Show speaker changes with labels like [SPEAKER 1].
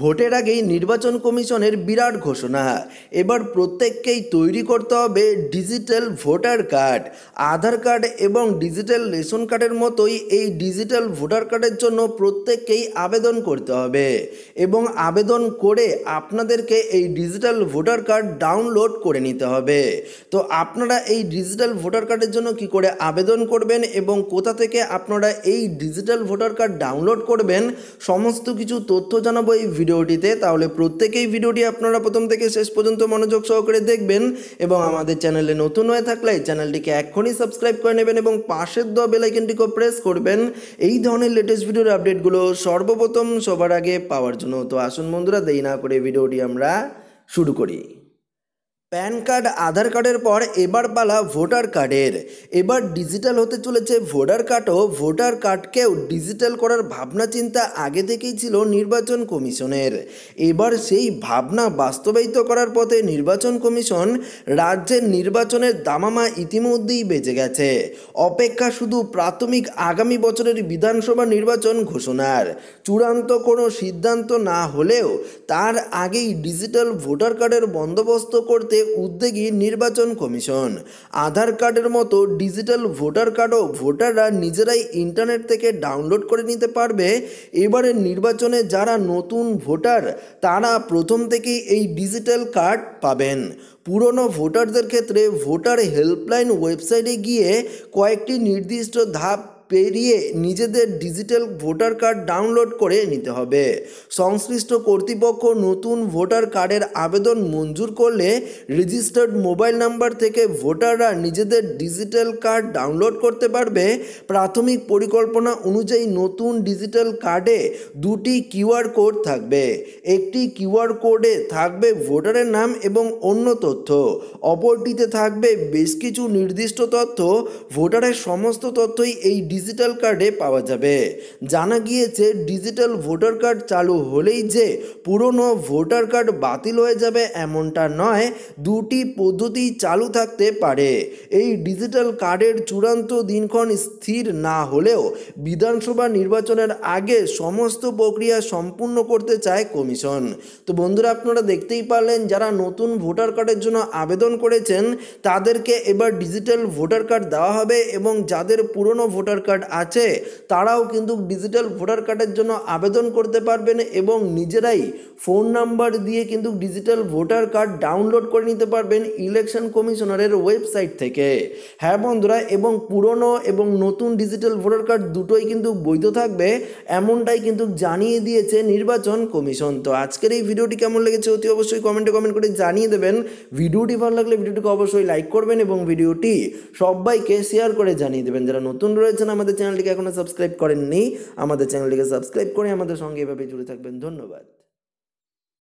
[SPEAKER 1] ভোটের আগেই নির্বাচন কমিশনের বিরাট ঘোষণা এবার প্রত্যেককেই তৈরি করতে হবে digital voter card Aadhaar card এবং ডিজিটাল রেশন কার্ডের মতোই এই ডিজিটাল ভোটার কার্ডের জন্য প্রত্যেককেই আবেদন করতে হবে এবং আবেদন করে আপনাদেরকে এই ডিজিটাল ভোটার কার্ড ডাউনলোড করে নিতে হবে তো আপনারা এই ডিজিটাল ভোটার কার্ডের জন্য কি করে আবেদন করবেন এবং কোথা থেকে আপনারা এই ডিজিটাল ভোটার কার্ড ডাউনলোড করবেন সমস্ত কিছু তথ্য জানাবো এই ভিডিওটিতে তাহলে প্রত্যেকেই ভিডিওটি আপনারা প্রথম থেকে শেষ পর্যন্ত মনোযোগ সহকারে দেখবেন এবং আমাদের চ্যানেলে নতুন হয়ে থাকলে চ্যানেলটিকে এখনই সাবস্ক্রাইব করে নেবেন এবং পাশের দেওয়া বেলাইকেনটিকেও প্রেস করবেন এই ধরনের লেটেস্ট ভিডিওর আপডেটগুলো সর্বপ্রথম সবার আগে পাওয়ার জন্য তো আসুন বন্ধুরা দেই না করে ভিডিওটি আমরা শুরু করি প্যান কার্ড আধার কার্ডের পর এবার পালা ভোটার কার্ডের এবার ডিজিটাল হতে চলেছে ভোটার কার্ডও ভোটার কার্ডকেও ডিজিটাল করার ভাবনা চিন্তা আগে থেকেই ছিল নির্বাচন কমিশনের এবার সেই ভাবনা বাস্তবায়িত করার পথে নির্বাচন কমিশন রাজ্যের নির্বাচনের দামামা ইতিমধ্যেই বেজে গেছে অপেক্ষা শুধু প্রাথমিক আগামী বছরের বিধানসভা নির্বাচন ঘোষণার চূড়ান্ত কোনো সিদ্ধান্ত না হলেও তার আগেই ডিজিটাল ভোটার কার্ডের বন্দোবস্ত করতে উদ্যোগী নির্বাচন কমিশন আধার কার্ডের মতো ডিজিটাল ভোটার কার্ডও ভোটাররা নিজেরাই ইন্টারনেট থেকে ডাউনলোড করে নিতে পারবে এবারের নির্বাচনে যারা নতুন ভোটার তারা প্রথম থেকেই এই ডিজিটাল কার্ড পাবেন পুরনো ভোটারদের ক্ষেত্রে ভোটার হেল্পলাইন ওয়েবসাইটে গিয়ে কয়েকটি নির্দিষ্ট ধাপ পেরিয়ে নিজেদের ডিজিটাল ভোটার কার্ড ডাউনলোড করে নিতে হবে সংশ্লিষ্ট কর্তৃপক্ষ নতুন ভোটার কার্ডের আবেদন মঞ্জুর করলে রেজিস্টার্ড মোবাইল নাম্বার থেকে ভোটাররা নিজেদের ডিজিটাল কার্ড ডাউনলোড করতে পারবে প্রাথমিক পরিকল্পনা অনুযায়ী নতুন ডিজিটাল কার্ডে দুটি কিউআর কোড থাকবে একটি কিউআর কোডে থাকবে ভোটারের নাম এবং অন্য তথ্য অপরটিতে থাকবে বেশ কিছু নির্দিষ্ট তথ্য ভোটারের সমস্ত তথ্যই এই ডিজিটাল কার্ডে পাওয়া যাবে জানা গিয়েছে ডিজিটাল ভোটার কার্ড চালু হলেই যে পুরনো ভোটার কার্ড বাতিল হয়ে যাবে এমনটা নয় দুটি পদ্ধতি চালু থাকতে পারে এই ডিজিটাল কার্ডের চূড়ান্ত দিনক্ষণ স্থির না হলেও বিধানসভা নির্বাচনের আগে সমস্ত প্রক্রিয়া সম্পূর্ণ করতে চায় কমিশন তো বন্ধুরা আপনারা দেখতেই পারলেন যারা নতুন ভোটার কার্ডের জন্য আবেদন করেছেন তাদেরকে এবার ডিজিটাল ভোটার কার্ড দেওয়া হবে এবং যাদের পুরনো ভোটার কার্ড আছে তারাও কিন্তু ডিজিটাল ভোটার কার্ডের জন্য আবেদন করতে পারবেন এবং নিজেরাই ফোন নাম্বার দিয়ে কিন্তু ডিজিটাল ভোটার কার্ড ডাউনলোড করে নিতে পারবেন ইলেকশন কমিশনারের ওয়েবসাইট থেকে হ্যাঁ বন্ধুরা এবং পুরনো এবং নতুন ডিজিটাল ভোটার কার্ড দুটোই কিন্তু বৈধ থাকবে এমনটাই কিন্তু জানিয়ে দিয়েছে নির্বাচন কমিশন তো আজকের এই ভিডিওটি কেমন লেগেছে অতি অবশ্যই কমেন্টে কমেন্ট করে জানিয়ে দেবেন ভিডিওটি ভালো লাগলে ভিডিওটিকে অবশ্যই লাইক করবেন এবং ভিডিওটি সবাইকে শেয়ার করে জানিয়ে দেবেন যারা নতুন রয়েছেন আমাদের চ্যানেলটিকে এখনও সাবস্ক্রাইব করেননি আমাদের চ্যানেলটিকে সাবস্ক্রাইব করে আমাদের সঙ্গে এভাবে জুড়ে থাকবেন ধন্যবাদ